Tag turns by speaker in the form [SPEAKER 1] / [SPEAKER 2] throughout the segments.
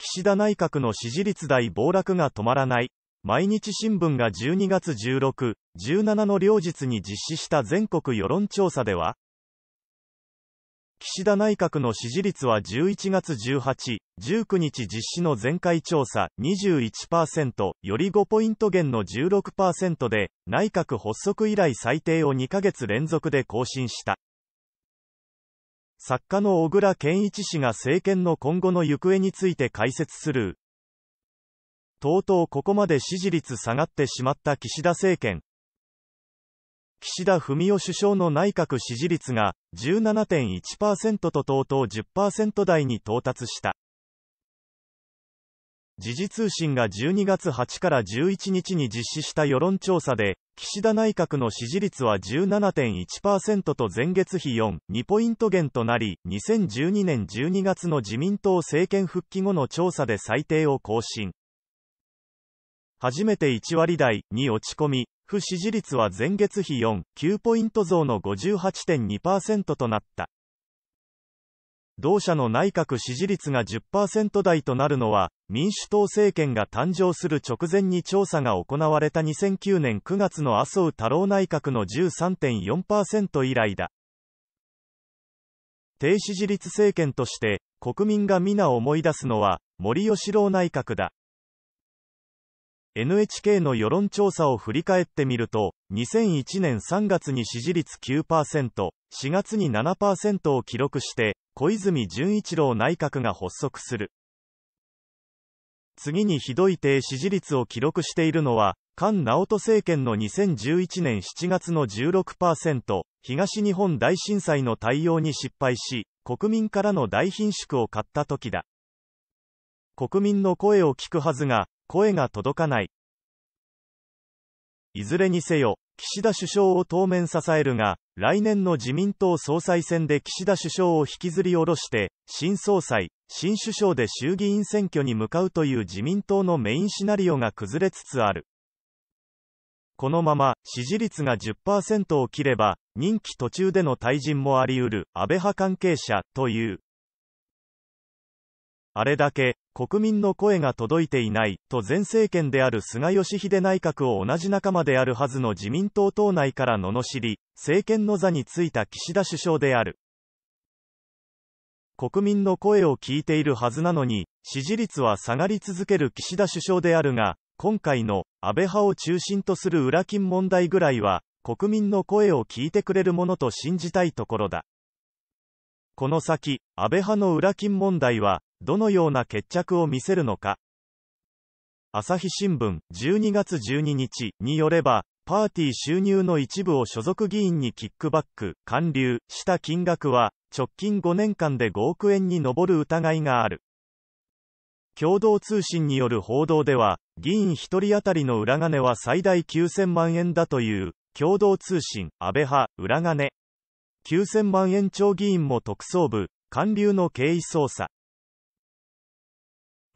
[SPEAKER 1] 岸田内閣の支持率大暴落が止まらない。毎日新聞が12月16、17の両日に実施した全国世論調査では、岸田内閣の支持率は11月18、19日実施の前回調査21%より5ポイント減の16%で、内閣発足以来最低を2ヶ月連続で更新した。作家の小倉健一氏が政権の今後の行方について解説する。とうとうここまで支持率下がってしまった岸田政権。岸田文雄首相の内閣支持率が17.1%ととうとう10%台に到達した。時事通信が12月8から11日に実施した世論調査で、岸田内閣の支持率は17.1%と前月比4、2ポイント減となり、2012年12月の自民党政権復帰後の調査で最低を更新。初めて1割台に落ち込み、不支持率は前月比4、9ポイント増の58.2%となった。同社の内閣支持率が10%台となるのは、民主党政権が誕生する直前に調査が行われた2009年9月の麻生太郎内閣の13.4%以来だ。低支持率政権として、国民が皆思い出すのは、森喜朗内閣だ。NHK の世論調査を振り返ってみると、2001年3月に支持率9%、4月に7%を記録して、小泉純一郎内閣が発足する。次にひどい低支持率を記録しているのは、菅直人政権の2011年7月の16%、東日本大震災の対応に失敗し、国民からの大貧縮を買った時だ。国民の声を聞くはずが、声が届かない。いずれにせよ、岸田首相を当面支えるが、来年の自民党総裁選で岸田首相を引きずり下ろして、新総裁、新首相で衆議院選挙に向かうという自民党のメインシナリオが崩れつつある。このまま、支持率が10%を切れば、任期途中での退陣もあり得る安倍派関係者という。あれだけ国民の声が届いていない、と前政権である菅義偉内閣を同じ仲間であるはずの自民党党内から罵り、政権の座についた岸田首相である。国民の声を聞いているはずなのに、支持率は下がり続ける岸田首相であるが、今回の安倍派を中心とする裏金問題ぐらいは、国民の声を聞いてくれるものと信じたいところだ。この先、安倍派の裏金問題は、どのような決着を見せるのか。朝日新聞12月12日によれば、パーティー収入の一部を所属議員にキックバック、還流した金額は、直近5年間で5億円に上る疑いがある。共同通信による報道では、議員1人当たりの裏金は最大9000万円だという、共同通信、安倍派、裏金。9000万円超議員も特捜部、官流の経緯捜査。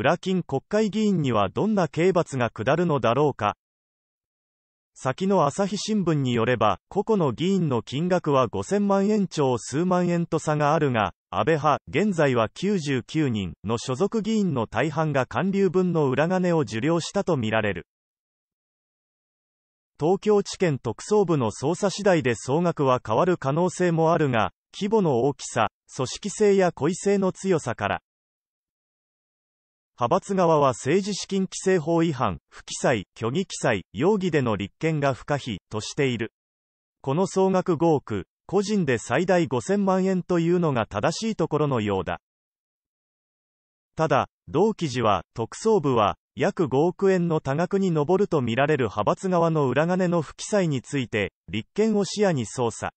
[SPEAKER 1] 裏金国会議員にはどんな刑罰が下るのだろうか。先の朝日新聞によれば、個々の議員の金額は5000万円超数万円と差があるが、安倍派、現在は99人の所属議員の大半が還流分の裏金を受領したとみられる。東京地検特捜部の捜査次第で総額は変わる可能性もあるが、規模の大きさ、組織性や故意性の強さから、派閥側は政治資金規正法違反、不記載、虚偽記載、容疑での立件が不可避としている。この総額5億、個人で最大5000万円というのが正しいところのようだ。ただ、同記事は、特捜部は、約5億円の多額に上るとみられる派閥側の裏金の不記載について、立件を視野に捜査。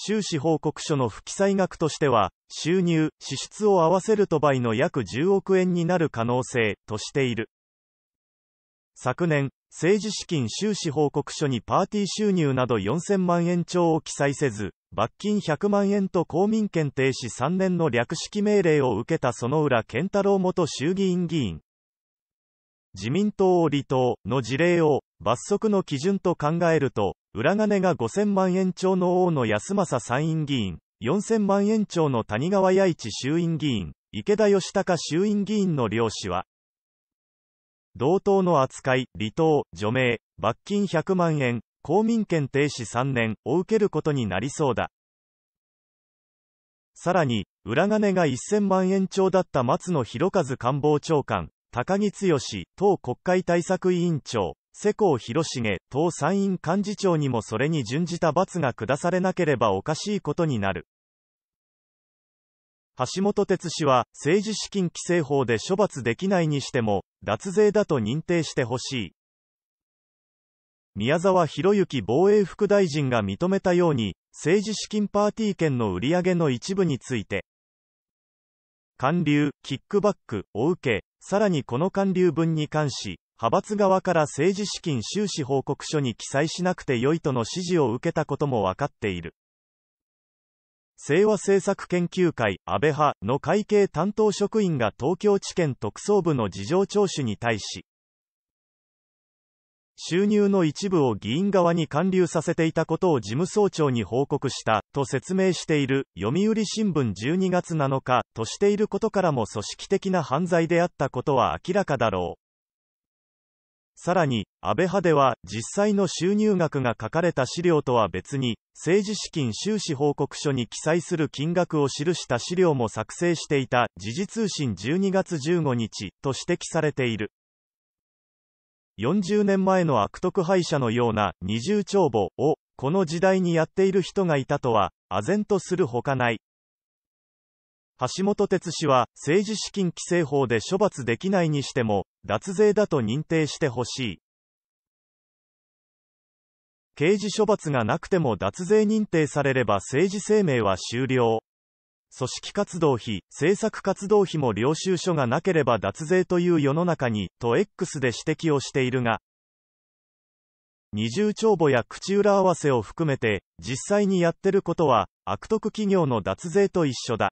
[SPEAKER 1] 収支報告書の不記載額としては、収入、支出を合わせると倍の約10億円になる可能性、としている。昨年、政治資金収支報告書にパーティー収入など4000万円超を記載せず、罰金100万円と公民権停止3年の略式命令を受けた園浦健太郎元衆議院議員。自民党を離党の事例を罰則の基準と考えると、裏金が5000万円超の大野安政参院議員、4000万円超の谷川弥一衆院議員、池田義孝衆院議員の両氏は、同等の扱い、離党、除名、罰金100万円、公民権停止3年を受けることになりそうだ。さらに、裏金が1000万円超だった松野博一官房長官、高木剛、党国会対策委員長、世耕弘重、党参院幹事長にもそれに準じた罰が下されなければおかしいことになる。橋本哲氏は、政治資金規正法で処罰できないにしても、脱税だと認定してほしい。宮沢博之防衛副大臣が認めたように、政治資金パーティー券の売り上げの一部について、官流、キックバック、お受け、さらにこの還流分に関し、派閥側から政治資金収支報告書に記載しなくてよいとの指示を受けたことも分かっている。清和政策研究会安倍派の会計担当職員が東京地検特捜部の事情聴取に対し収入の一部を議員側に還流させていたことを事務総長に報告した、と説明している、読売新聞12月7日、としていることからも組織的な犯罪であったことは明らかだろう。さらに、安倍派では、実際の収入額が書かれた資料とは別に、政治資金収支報告書に記載する金額を記した資料も作成していた、時事通信12月15日、と指摘されている。40年前の悪徳敗者のような二重帳簿を、この時代にやっている人がいたとは、唖然とするほかない。橋本哲氏は、政治資金規正法で処罰できないにしても、脱税だと認定してほしい。刑事処罰がなくても脱税認定されれば政治生命は終了。組織活動費、政策活動費も領収書がなければ脱税という世の中に、と X で指摘をしているが、二重帳簿や口裏合わせを含めて、実際にやってることは、悪徳企業の脱税と一緒だ。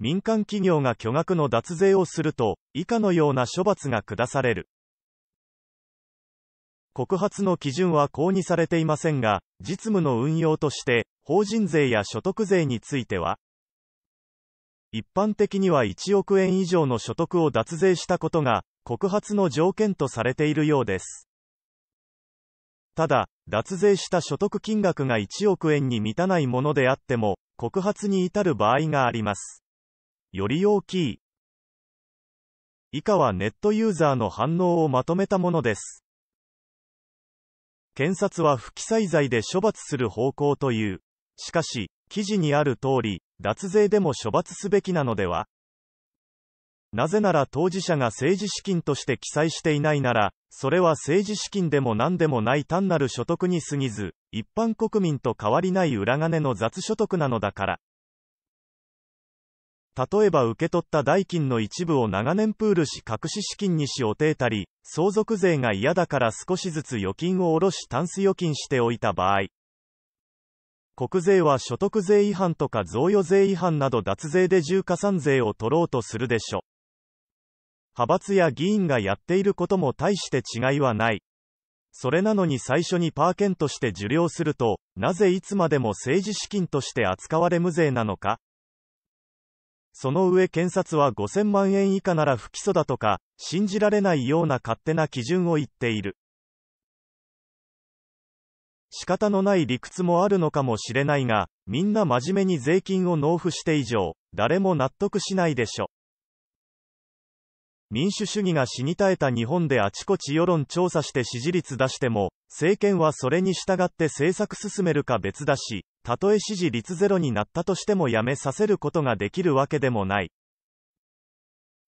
[SPEAKER 1] 民間企業が巨額の脱税をすると、以下のような処罰が下される。告発の基準は公認されていませんが、実務の運用として、法人税や所得税については、一般的には1億円以上の所得を脱税したことが告発の条件とされているようですただ脱税した所得金額が1億円に満たないものであっても告発に至る場合がありますより大きい以下はネットユーザーの反応をまとめたものです検察は不記載罪で処罰する方向というしかし記事にある通り脱税でも処罰すべきなのではなぜなら当事者が政治資金として記載していないなら、それは政治資金でも何でもない単なる所得に過ぎず、一般国民と変わりない裏金の雑所得なのだから。例えば受け取った代金の一部を長年プールし隠し資金にしおていたり、相続税が嫌だから少しずつ預金を下ろしタンス預金しておいた場合、国税は所得税違反とか贈与税違反など脱税で重加算税を取ろうとするでしょ派閥や議員がやっていることも大して違いはない。それなのに最初にパーケンとして受領すると、なぜいつまでも政治資金として扱われ無税なのかその上検察は5000万円以下なら不起訴だとか、信じられないような勝手な基準を言っている。仕方のない理屈もあるのかもしれないが、みんな真面目に税金を納付して以上、誰も納得しないでしょ。民主主義が死に絶えた日本であちこち世論調査して支持率出しても、政権はそれに従って政策進めるか別だし、たとえ支持率ゼロになったとしてもやめさせることができるわけでもない。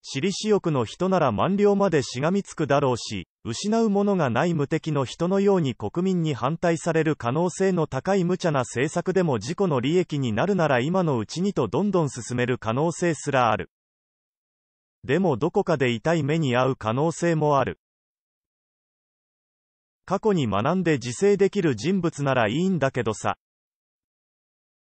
[SPEAKER 1] 私利私欲の人なら満了までしがみつくだろうし、失うものがない無敵の人のように国民に反対される可能性の高い無茶な政策でも自己の利益になるなら今のうちにとどんどん進める可能性すらある。でもどこかで痛い目に遭う可能性もある。過去に学んで自制できる人物ならいいんだけどさ。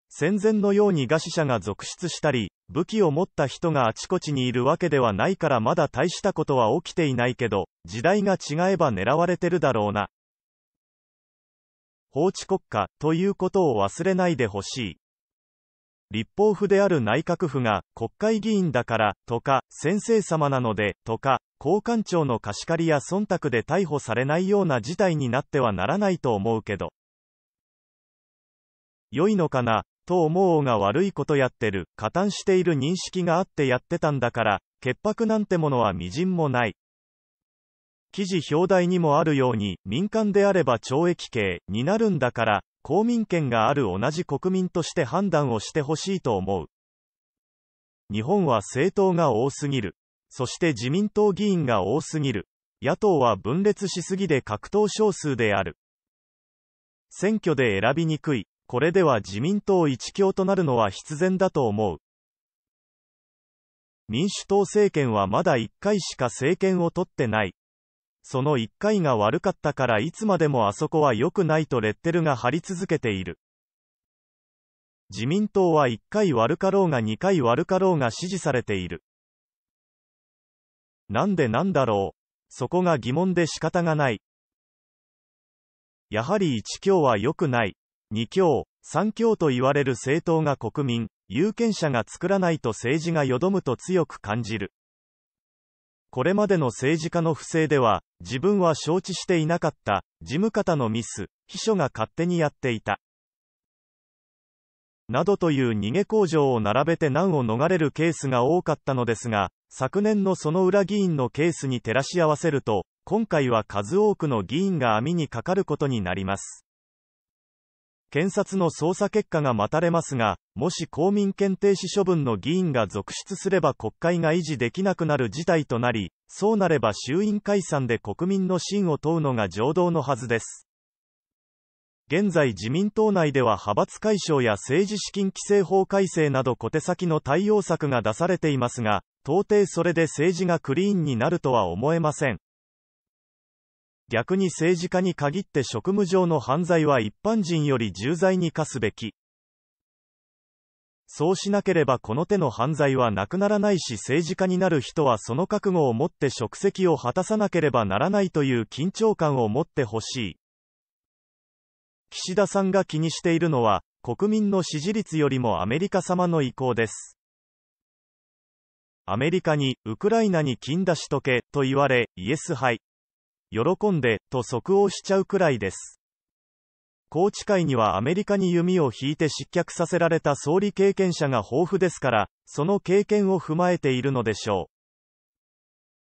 [SPEAKER 1] 戦前のように餓死者が続出したり、武器を持った人があちこちにいるわけではないからまだ大したことは起きていないけど、時代が違えば狙われてるだろうな。法治国家ということを忘れないでほしい。立法府である内閣府が国会議員だからとか先生様なのでとか高官庁の貸し借りや忖度で逮捕されないような事態になってはならないと思うけど良いのかなと思おうが悪いことやってる、加担している認識があってやってたんだから、潔白なんてものは微塵もない。記事表題にもあるように、民間であれば懲役刑になるんだから、公民権がある同じ国民として判断をしてほしいと思う。日本は政党が多すぎる。そして自民党議員が多すぎる。野党は分裂しすぎで格闘少数である。選挙で選びにくい。これでは自民党一強となるのは必然だと思う。民主党政権はまだ1回しか政権を取ってない。その1回が悪かったからいつまでもあそこは良くないとレッテルが貼り続けている。自民党は1回悪かろうが2回悪かろうが支持されている。なんでなんだろう。そこが疑問で仕方がない。やはり一強は良くない。2強、三強と言われる政党が国民、有権者が作らないと政治がよどむと強く感じる。これまでの政治家の不正では、自分は承知していなかった、事務方のミス、秘書が勝手にやっていた。などという逃げ工場を並べて難を逃れるケースが多かったのですが、昨年のその裏議員のケースに照らし合わせると、今回は数多くの議員が網にかかることになります。検察の捜査結果が待たれますが、もし公民権停止処分の議員が続出すれば国会が維持できなくなる事態となり、そうなれば衆院解散で国民の信を問うのが常道のはずです。現在自民党内では派閥解消や政治資金規正法改正など小手先の対応策が出されていますが、到底それで政治がクリーンになるとは思えません。逆に政治家に限って職務上の犯罪は一般人より重罪に課すべき。そうしなければこの手の犯罪はなくならないし政治家になる人はその覚悟を持って職責を果たさなければならないという緊張感を持ってほしい。岸田さんが気にしているのは、国民の支持率よりもアメリカ様の意向です。アメリカに、ウクライナに金出しとけ、と言われ、イエス・ハイ。喜んで、と即応しちゃうくらいです。宏池会にはアメリカに弓を引いて失脚させられた総理経験者が豊富ですから、その経験を踏まえているのでしょう。